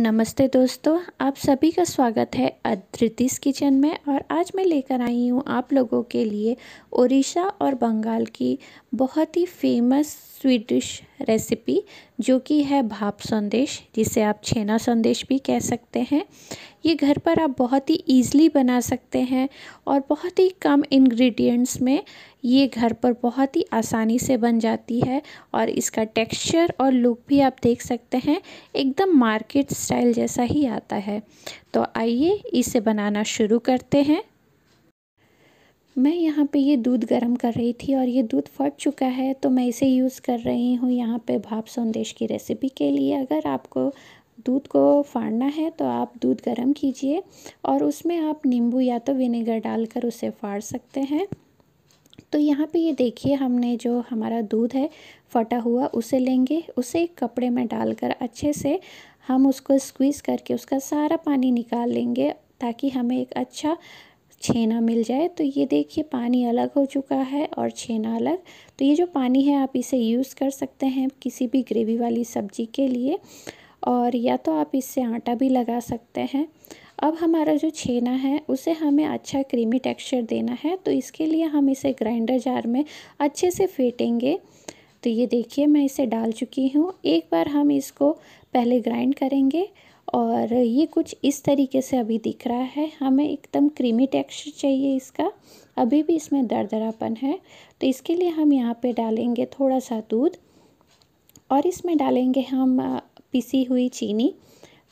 नमस्ते दोस्तों आप सभी का स्वागत है अद्रितिस किचन में और आज मैं लेकर आई हूँ आप लोगों के लिए ओडिशा और बंगाल की बहुत ही फेमस स्वीट डिश रेसिपी जो कि है भाप संदेश जिसे आप छेना संदेश भी कह सकते हैं ये घर पर आप बहुत ही ईज़िली बना सकते हैं और बहुत ही कम इंग्रेडिएंट्स में ये घर पर बहुत ही आसानी से बन जाती है और इसका टेक्सचर और लुक भी आप देख सकते हैं एकदम मार्केट स्टाइल जैसा ही आता है तो आइए इसे बनाना शुरू करते हैं मैं यहाँ पे ये दूध गर्म कर रही थी और ये दूध फट चुका है तो मैं इसे यूज़ कर रही हूँ यहाँ पे भाप संदेश की रेसिपी के लिए अगर आपको दूध को फाड़ना है तो आप दूध गर्म कीजिए और उसमें आप नींबू या तो विनेगर डालकर उसे फाड़ सकते हैं तो यहाँ पे ये देखिए हमने जो हमारा दूध है फटा हुआ उसे लेंगे उसे एक कपड़े में डालकर अच्छे से हम उसको स्क्वीज़ करके उसका सारा पानी निकाल लेंगे ताकि हमें एक अच्छा छेना मिल जाए तो ये देखिए पानी अलग हो चुका है और छेना अलग तो ये जो पानी है आप इसे यूज़ कर सकते हैं किसी भी ग्रेवी वाली सब्जी के लिए और या तो आप इससे आटा भी लगा सकते हैं अब हमारा जो छेना है उसे हमें अच्छा क्रीमी टेक्सचर देना है तो इसके लिए हम इसे ग्राइंडर जार में अच्छे से फेंटेंगे तो ये देखिए मैं इसे डाल चुकी हूँ एक बार हम इसको पहले ग्राइंड करेंगे और ये कुछ इस तरीके से अभी दिख रहा है हमें एकदम क्रीमी टेक्सचर चाहिए इसका अभी भी इसमें दरदरापन है तो इसके लिए हम यहाँ पे डालेंगे थोड़ा सा दूध और इसमें डालेंगे हम पिसी हुई चीनी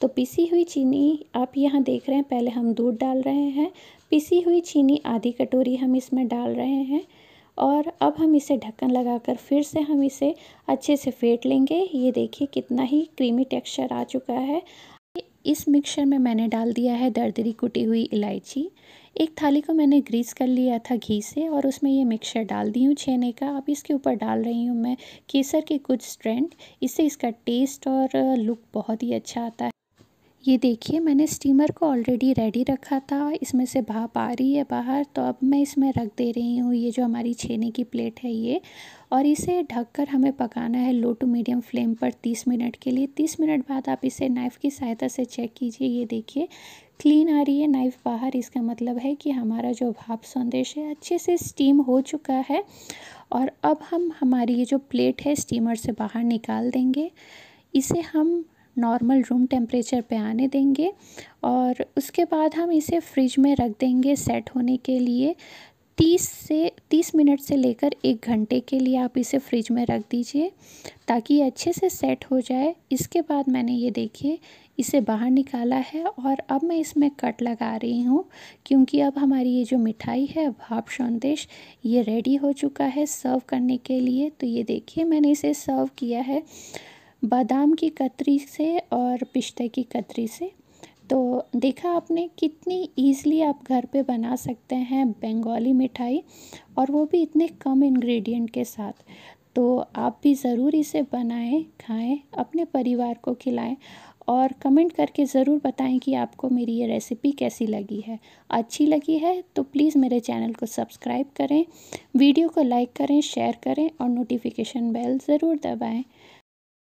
तो पिसी हुई चीनी आप यहाँ देख रहे हैं पहले हम दूध डाल रहे हैं पिसी हुई चीनी आधी कटोरी हम इसमें डाल रहे हैं और अब हम इसे ढक्कन लगाकर फिर से हम इसे अच्छे से फेंट लेंगे ये देखिए कितना ही क्रीमी टेक्सचर आ चुका है इस मिक्सचर में मैंने डाल दिया है दरदरी कुटी हुई इलायची एक थाली को मैंने ग्रीस कर लिया था घी से और उसमें ये मिक्सचर डाल दी हूँ छेने का अब इसके ऊपर डाल रही हूँ मैं केसर के कुछ स्ट्रैंड इससे इसका टेस्ट और लुक बहुत ही अच्छा आता है ये देखिए मैंने स्टीमर को ऑलरेडी रेडी रखा था इसमें से भाप आ रही है बाहर तो अब मैं इसमें रख दे रही हूँ ये जो हमारी छेने की प्लेट है ये और इसे ढककर हमें पकाना है लो टू मीडियम फ्लेम पर तीस मिनट के लिए तीस मिनट बाद आप इसे नाइफ़ की सहायता से चेक कीजिए ये देखिए क्लीन आ रही है नाइफ़ बाहर इसका मतलब है कि हमारा जो भाप संदेश है अच्छे से स्टीम हो चुका है और अब हम हमारी ये जो प्लेट है स्टीमर से बाहर निकाल देंगे इसे हम नॉर्मल रूम टेम्परेचर पे आने देंगे और उसके बाद हम इसे फ्रिज में रख देंगे सेट होने के लिए तीस से तीस मिनट से लेकर एक घंटे के लिए आप इसे फ्रिज में रख दीजिए ताकि अच्छे से सेट हो जाए इसके बाद मैंने ये देखिए इसे बाहर निकाला है और अब मैं इसमें कट लगा रही हूँ क्योंकि अब हमारी ये जो मिठाई है भाप संदेश ये रेडी हो चुका है सर्व करने के लिए तो ये देखिए मैंने इसे सर्व किया है बादाम की कतरी से और पिस्ते की कतरी से तो देखा आपने कितनी ईजली आप घर पे बना सकते हैं बंगाली मिठाई और वो भी इतने कम इंग्रेडिएंट के साथ तो आप भी ज़रूर इसे बनाएं खाएं अपने परिवार को खिलाएं और कमेंट करके ज़रूर बताएं कि आपको मेरी ये रेसिपी कैसी लगी है अच्छी लगी है तो प्लीज़ मेरे चैनल को सब्सक्राइब करें वीडियो को लाइक करें शेयर करें और नोटिफिकेशन बेल ज़रूर दबाएं